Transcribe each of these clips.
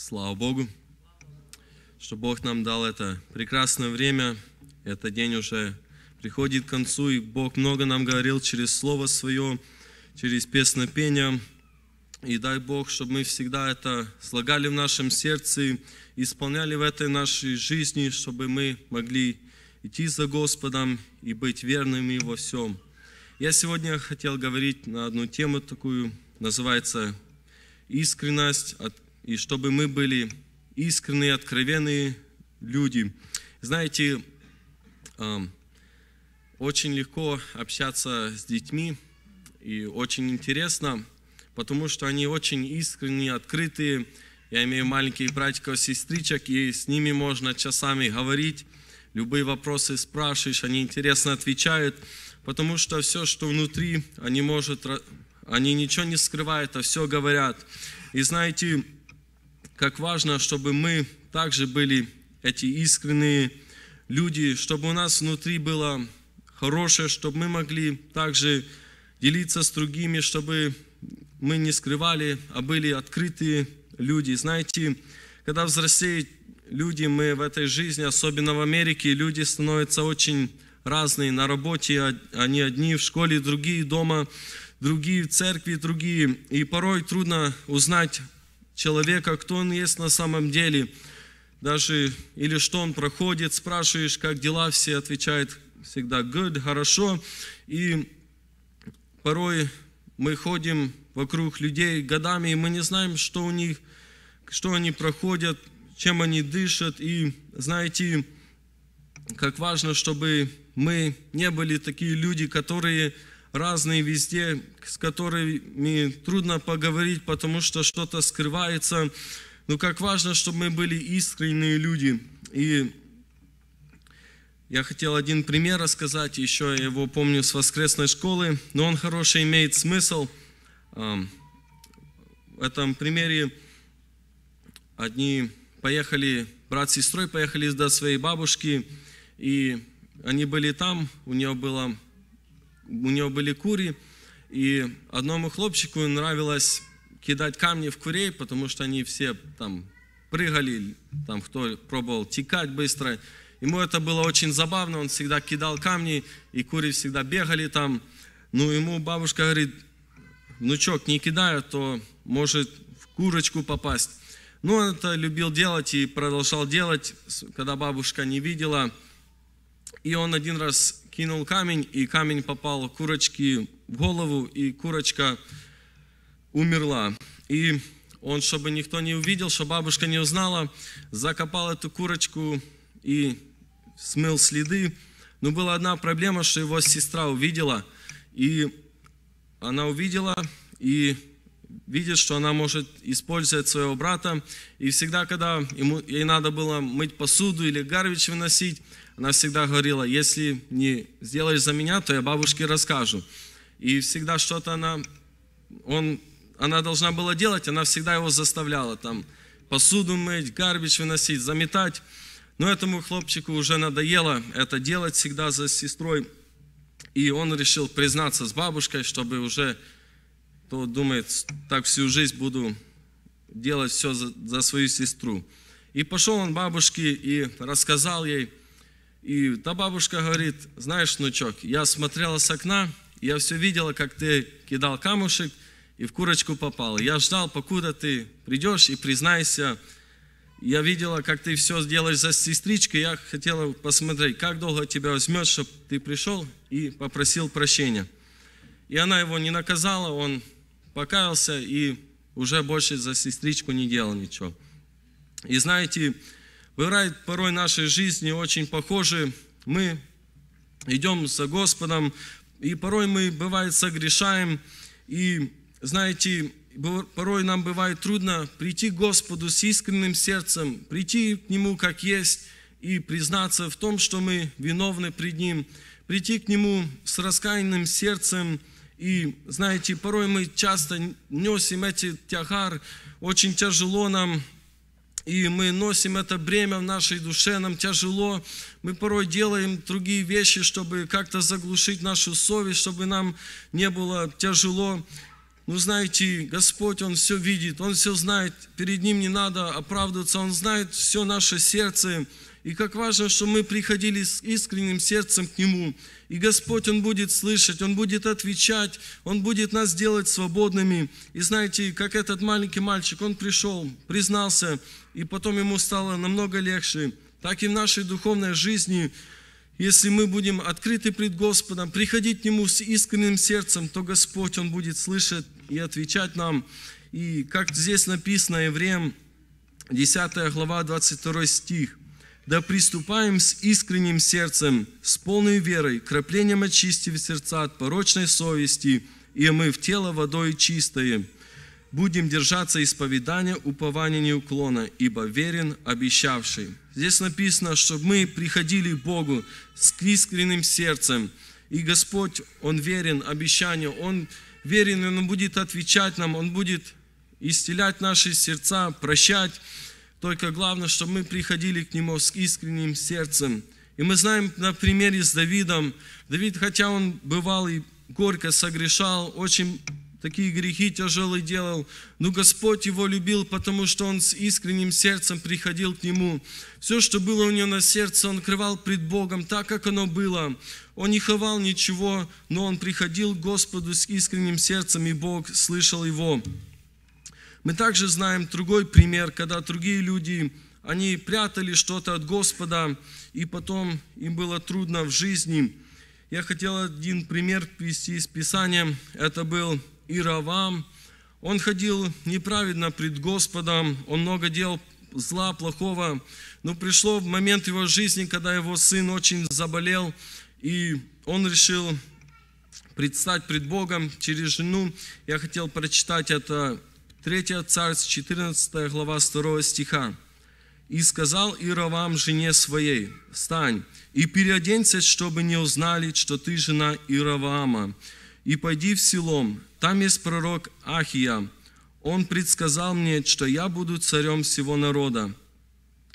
Слава Богу, что Бог нам дал это прекрасное время. Этот день уже приходит к концу, и Бог много нам говорил через Слово Свое, через песнопение. И дай Бог, чтобы мы всегда это слагали в нашем сердце, исполняли в этой нашей жизни, чтобы мы могли идти за Господом и быть верными во всем. Я сегодня хотел говорить на одну тему такую, называется «Искренность, от и чтобы мы были искренние, откровенные люди. Знаете, эм, очень легко общаться с детьми, и очень интересно, потому что они очень искренние, открытые. Я имею маленьких братьев, сестричек, и с ними можно часами говорить, любые вопросы спрашиваешь, они интересно отвечают, потому что все, что внутри, они, может, они ничего не скрывают, а все говорят. И знаете, как важно, чтобы мы также были эти искренние люди, чтобы у нас внутри было хорошее, чтобы мы могли также делиться с другими, чтобы мы не скрывали, а были открытые люди. Знаете, когда взрослеют люди, мы в этой жизни, особенно в Америке, люди становятся очень разные. На работе они одни, в школе другие, дома другие, в церкви другие. И порой трудно узнать человека, кто он есть на самом деле, даже или что он проходит, спрашиваешь, как дела, все отвечают всегда good, хорошо. И порой мы ходим вокруг людей годами, и мы не знаем, что у них, что они проходят, чем они дышат. И знаете, как важно, чтобы мы не были такие люди, которые разные везде, с которыми трудно поговорить, потому что что-то скрывается. Но как важно, чтобы мы были искренние люди. И я хотел один пример рассказать, еще я его помню с воскресной школы, но он хороший имеет смысл. В этом примере одни поехали, брат с сестрой поехали до своей бабушки, и они были там, у нее было у него были кури, и одному хлопчику нравилось кидать камни в курей, потому что они все там прыгали, там кто пробовал текать быстро. Ему это было очень забавно, он всегда кидал камни, и кури всегда бегали там. Ну, ему бабушка говорит, внучок, не кидая, а то может в курочку попасть. Ну, он это любил делать и продолжал делать, когда бабушка не видела. И он один раз кинул камень, и камень попал курочке в голову, и курочка умерла. И он, чтобы никто не увидел, чтобы бабушка не узнала, закопал эту курочку и смыл следы. Но была одна проблема, что его сестра увидела, и она увидела, и видит, что она может использовать своего брата. И всегда, когда ему, ей надо было мыть посуду или гарвич выносить, она всегда говорила, если не сделаешь за меня, то я бабушке расскажу. И всегда что-то она, он, она должна была делать, она всегда его заставляла там посуду мыть, гарбич выносить, заметать. Но этому хлопчику уже надоело это делать всегда за сестрой. И он решил признаться с бабушкой, чтобы уже, то думает, так всю жизнь буду делать все за, за свою сестру. И пошел он бабушке и рассказал ей, и та бабушка говорит, знаешь, внучок, я смотрела с окна, я все видела, как ты кидал камушек и в курочку попал. Я ждал, покуда ты придешь и признайся. Я видела, как ты все сделаешь за сестричкой. Я хотела посмотреть, как долго тебя возьмет, чтобы ты пришел и попросил прощения. И она его не наказала, он покаялся и уже больше за сестричку не делал ничего. И знаете, Бывает порой наши жизни очень похожи. Мы идем за Господом, и порой мы, бывает, согрешаем. И, знаете, порой нам бывает трудно прийти к Господу с искренним сердцем, прийти к Нему как есть и признаться в том, что мы виновны пред Ним, прийти к Нему с раскаянным сердцем. И, знаете, порой мы часто несем эти тягар, очень тяжело нам и мы носим это бремя в нашей душе, нам тяжело. Мы порой делаем другие вещи, чтобы как-то заглушить нашу совесть, чтобы нам не было тяжело. Ну, знаете, Господь, Он все видит, Он все знает, перед Ним не надо оправдываться, Он знает все наше сердце, и как важно, что мы приходили с искренним сердцем к Нему. И Господь, Он будет слышать, Он будет отвечать, Он будет нас делать свободными. И знаете, как этот маленький мальчик, он пришел, признался, и потом ему стало намного легче. Так и в нашей духовной жизни если мы будем открыты пред Господом, приходить к Нему с искренним сердцем, то Господь, Он будет слышать и отвечать нам. И как здесь написано, Евреям 10 глава, 22 стих да приступаем с искренним сердцем, с полной верой, краплением очистив сердца от порочной совести, и мы в тело водой чистое. Будем держаться исповедания, упования неуклона, ибо верен обещавший». Здесь написано, чтобы мы приходили к Богу с искренним сердцем. И Господь, Он верен обещанию, Он верен, Он будет отвечать нам, Он будет исцелять наши сердца, прощать только главное, чтобы мы приходили к Нему с искренним сердцем. И мы знаем на примере с Давидом, Давид, хотя он бывал и горько согрешал, очень такие грехи тяжелые делал, но Господь его любил, потому что он с искренним сердцем приходил к нему. Все, что было у него на сердце, он крывал пред Богом так, как оно было. Он не ховал ничего, но он приходил к Господу с искренним сердцем, и Бог слышал его. Мы также знаем другой пример, когда другие люди, они прятали что-то от Господа, и потом им было трудно в жизни. Я хотел один пример привести из Писания. Это был Иравам. Он ходил неправедно пред Господом, он много делал зла, плохого. Но пришло в момент его жизни, когда его сын очень заболел, и он решил предстать пред Богом через жену. Я хотел прочитать это 3 Царств, 14 глава, 2 стиха. «И сказал Иеровам жене своей, «Встань и переоденься, чтобы не узнали, что ты жена Иероваама, и пойди в селом, там есть пророк Ахия. Он предсказал мне, что я буду царем всего народа.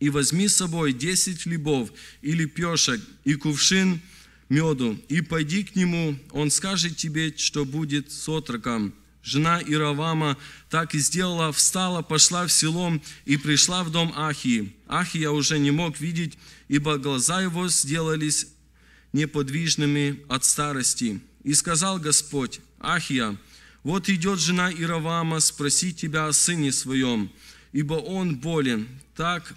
И возьми с собой десять хлебов или пешек и кувшин меду, и пойди к нему, он скажет тебе, что будет с отроком» жена Иравама, так и сделала, встала, пошла в селом и пришла в дом Ахии. Ахия уже не мог видеть, ибо глаза его сделались неподвижными от старости. И сказал Господь, Ахия, вот идет жена Иравама спросить тебя о сыне своем, ибо он болен. Так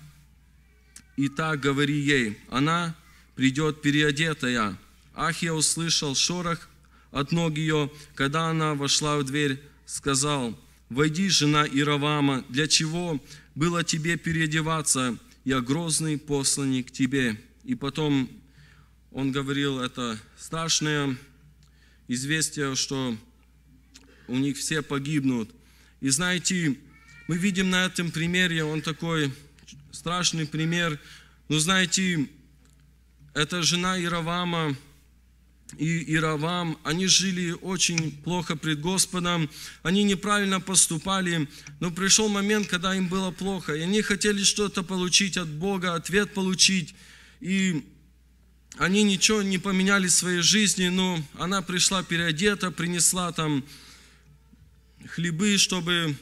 и так говори ей, она придет переодетая. Ахия услышал шорох от ног ее, когда она вошла в дверь, сказал, «Войди, жена Иравама, для чего было тебе переодеваться? Я грозный посланник к тебе». И потом он говорил, это страшное известие, что у них все погибнут. И знаете, мы видим на этом примере, он такой страшный пример, но знаете, эта жена Иравама – и Иравам, они жили очень плохо пред Господом, они неправильно поступали, но пришел момент, когда им было плохо, и они хотели что-то получить от Бога, ответ получить, и они ничего не поменяли в своей жизни, но она пришла переодета, принесла там хлебы, чтобы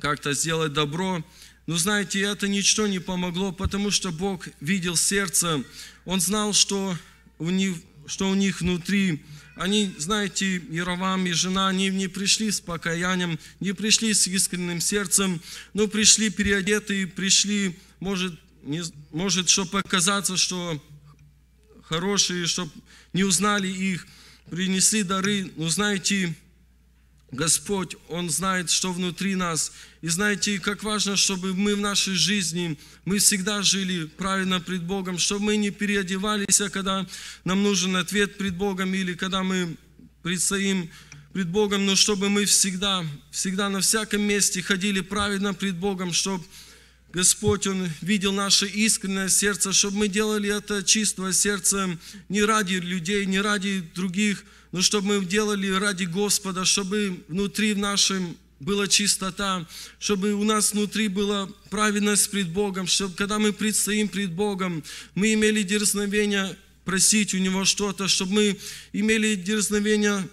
как-то сделать добро. Но знаете, это ничто не помогло, потому что Бог видел сердце, Он знал, что у них что у них внутри. Они, знаете, Яровам и жена, они не пришли с покаянием, не пришли с искренним сердцем, но пришли переодетые, пришли, может, не, может, чтобы показаться, что хорошие, чтобы не узнали их, принесли дары. Но знаете, Господь, Он знает, что внутри нас. И знаете, как важно, чтобы мы в нашей жизни, мы всегда жили правильно пред Богом, чтобы мы не переодевались, а когда нам нужен ответ пред Богом или когда мы предстоим пред Богом, но чтобы мы всегда, всегда на всяком месте ходили правильно пред Богом, чтобы Господь, Он видел наше искреннее сердце, чтобы мы делали это чистого сердца не ради людей, не ради других, ну, чтобы мы делали ради Господа, чтобы внутри в нашем была чистота, чтобы у нас внутри была праведность пред Богом, чтобы когда мы предстоим пред Богом, мы имели дерзновение просить у Него что-то, чтобы мы имели дерзновение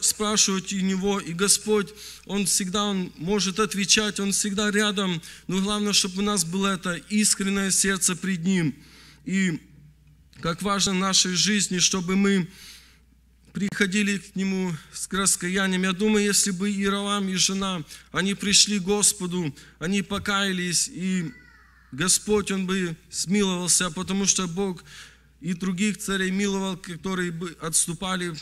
спрашивать у Него, и Господь, Он всегда он может отвечать, Он всегда рядом, но главное, чтобы у нас было это искреннее сердце пред Ним. И как важно в нашей жизни, чтобы мы приходили к нему с раскаянием. Я думаю, если бы Иеровам и жена, они пришли к Господу, они покаялись, и Господь, Он бы смиловался, потому что Бог и других царей миловал, которые бы отступали,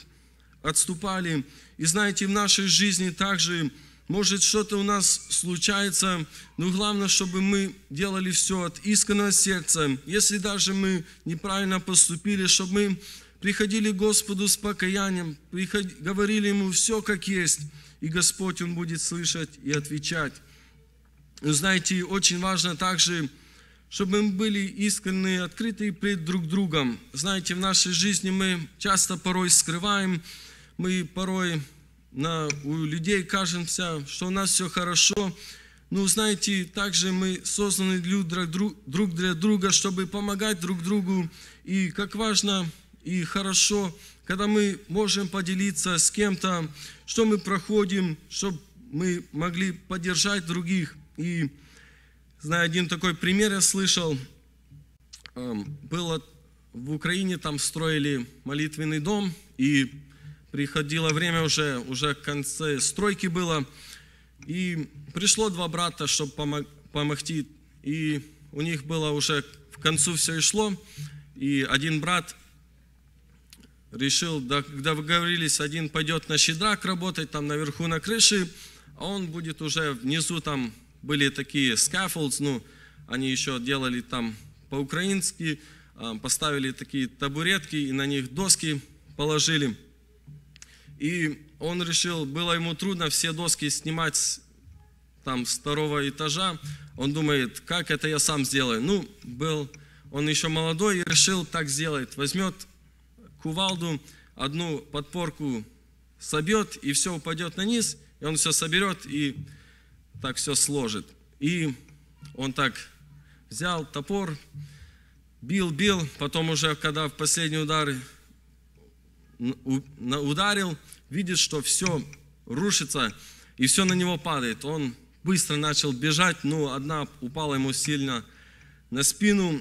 отступали. И знаете, в нашей жизни также, может, что-то у нас случается, но главное, чтобы мы делали все от искреннего сердца. Если даже мы неправильно поступили, чтобы мы приходили к Господу с покаянием, приход... говорили Ему все как есть, и Господь, Он будет слышать и отвечать. Но знаете, очень важно также, чтобы мы были искренны, открыты перед друг другом. Знаете, в нашей жизни мы часто порой скрываем, мы порой на, у людей кажемся, что у нас все хорошо. Но знаете, также мы созданы друг для друга, чтобы помогать друг другу. И как важно и хорошо, когда мы можем поделиться с кем-то, что мы проходим, чтобы мы могли поддержать других. И, знаю, один такой пример я слышал, эм, было в Украине, там строили молитвенный дом, и приходило время уже, уже к конце стройки было, и пришло два брата, чтобы помог, помогти, и у них было уже к концу все и шло, и один брат решил, да, когда договорились, один пойдет на щедрак работать там наверху на крыше, а он будет уже внизу, там были такие scaffolds, ну, они еще делали там по-украински, а, поставили такие табуретки и на них доски положили. И он решил, было ему трудно все доски снимать там с второго этажа. Он думает, как это я сам сделаю. Ну, был он еще молодой и решил так сделать. Возьмет кувалду, одну подпорку собьет, и все упадет на низ, и он все соберет, и так все сложит. И он так взял топор, бил, бил, потом уже, когда в последний удар ударил, видит, что все рушится, и все на него падает. Он быстро начал бежать, но одна упала ему сильно на спину,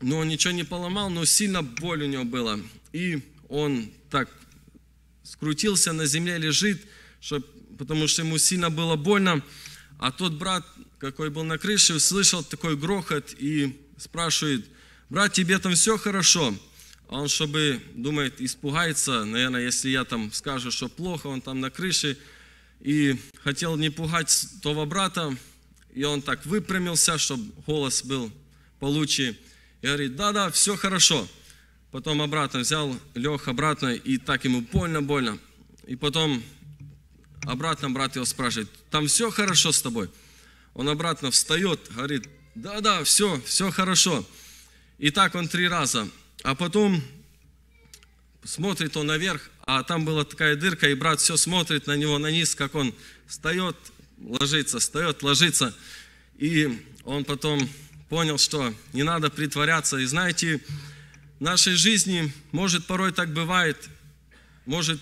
но он ничего не поломал, но сильно боль у него была. И он так скрутился на земле, лежит, чтобы, потому что ему сильно было больно. А тот брат, какой был на крыше, услышал такой грохот и спрашивает, брат, тебе там все хорошо? А он, чтобы, думает, испугается, наверное, если я там скажу, что плохо, он там на крыше. И хотел не пугать того брата, и он так выпрямился, чтобы голос был получше. И говорит, да-да, все хорошо. Потом обратно взял, лег обратно, и так ему больно-больно. И потом обратно брат его спрашивает, там все хорошо с тобой? Он обратно встает, говорит, да-да, все, все хорошо. И так он три раза. А потом смотрит он наверх, а там была такая дырка, и брат все смотрит на него, на низ, как он встает, ложится, встает, ложится. И он потом понял, что не надо притворяться. И знаете, в нашей жизни, может, порой так бывает, может,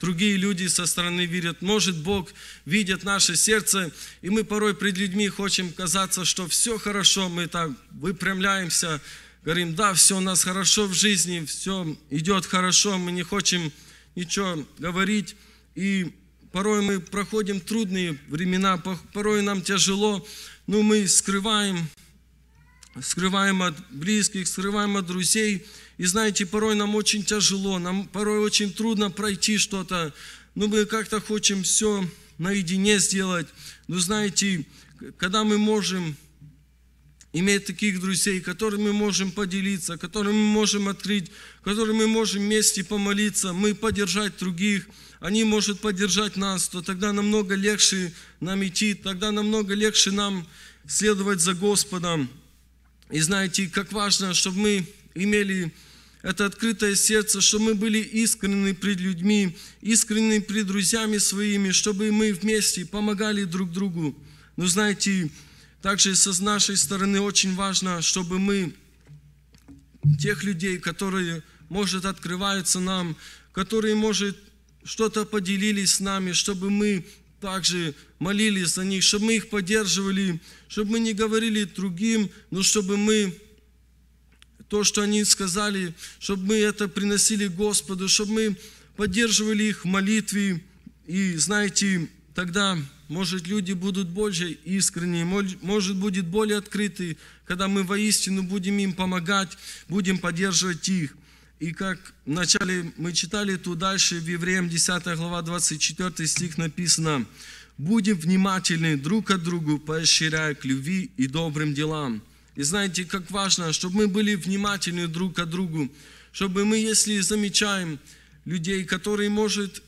другие люди со стороны видят, может, Бог видит наше сердце, и мы порой пред людьми хотим казаться, что все хорошо, мы так выпрямляемся, говорим, да, все у нас хорошо в жизни, все идет хорошо, мы не хотим ничего говорить, и порой мы проходим трудные времена, порой нам тяжело, но мы скрываем скрываем от близких, скрываем от друзей. И знаете, порой нам очень тяжело, нам порой очень трудно пройти что-то. Но ну, мы как-то хотим все наедине сделать. Но знаете, когда мы можем иметь таких друзей, которыми мы можем поделиться, которыми мы можем открыть, которыми мы можем вместе помолиться, мы поддержать других, они могут поддержать нас, то тогда намного легче нам идти, тогда намного легче нам следовать за Господом. И знаете, как важно, чтобы мы имели это открытое сердце, чтобы мы были искренны пред людьми, искренны пред друзьями своими, чтобы мы вместе помогали друг другу. Но знаете, также с нашей стороны очень важно, чтобы мы тех людей, которые, может, открываются нам, которые, может, что-то поделились с нами, чтобы мы также молились за них, чтобы мы их поддерживали, чтобы мы не говорили другим, но чтобы мы то, что они сказали, чтобы мы это приносили Господу, чтобы мы поддерживали их в молитве. И знаете, тогда, может, люди будут больше искренние, может, будет более открыты, когда мы воистину будем им помогать, будем поддерживать их – и как вначале мы читали, то дальше в Евреям 10 глава 24 стих написано «Будем внимательны друг к другу, поощряя к любви и добрым делам». И знаете, как важно, чтобы мы были внимательны друг к другу, чтобы мы, если замечаем людей, которые, может,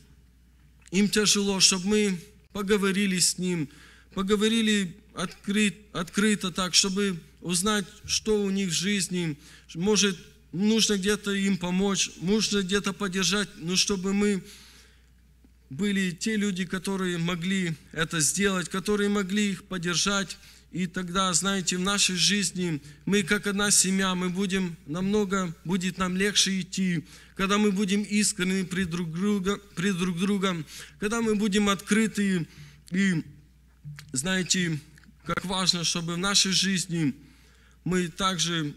им тяжело, чтобы мы поговорили с ним, поговорили открыт, открыто так, чтобы узнать, что у них в жизни, может, нужно где-то им помочь, нужно где-то поддержать, но ну, чтобы мы были те люди, которые могли это сделать, которые могли их поддержать. И тогда, знаете, в нашей жизни мы как одна семья, мы будем намного, будет нам легче идти, когда мы будем искренны при друг, друга, при друг другом, когда мы будем открыты. И, знаете, как важно, чтобы в нашей жизни мы также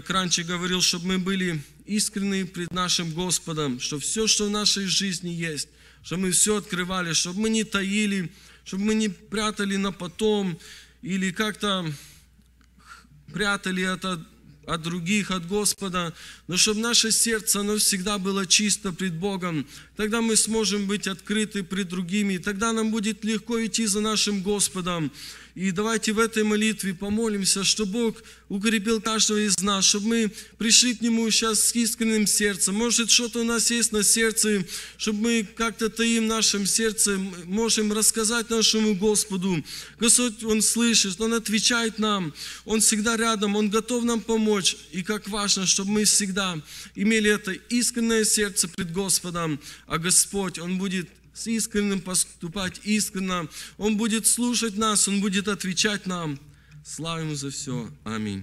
как раньше говорил, чтобы мы были искренны пред нашим Господом, что все, что в нашей жизни есть, чтобы мы все открывали, чтобы мы не таили, чтобы мы не прятали на потом или как-то прятали это от других, от Господа, но чтобы наше сердце, оно всегда было чисто пред Богом, тогда мы сможем быть открыты пред другими, тогда нам будет легко идти за нашим Господом. И давайте в этой молитве помолимся, чтобы Бог укрепил каждого из нас, чтобы мы пришли к Нему сейчас с искренним сердцем. Может, что-то у нас есть на сердце, чтобы мы как-то таим нашим сердцем можем рассказать нашему Господу. Господь, Он слышит, Он отвечает нам, Он всегда рядом, Он готов нам помочь. И как важно, чтобы мы всегда имели это искреннее сердце пред Господом а Господь, Он будет с искренним поступать искренно, Он будет слушать нас, Он будет отвечать нам. славим за все. Аминь.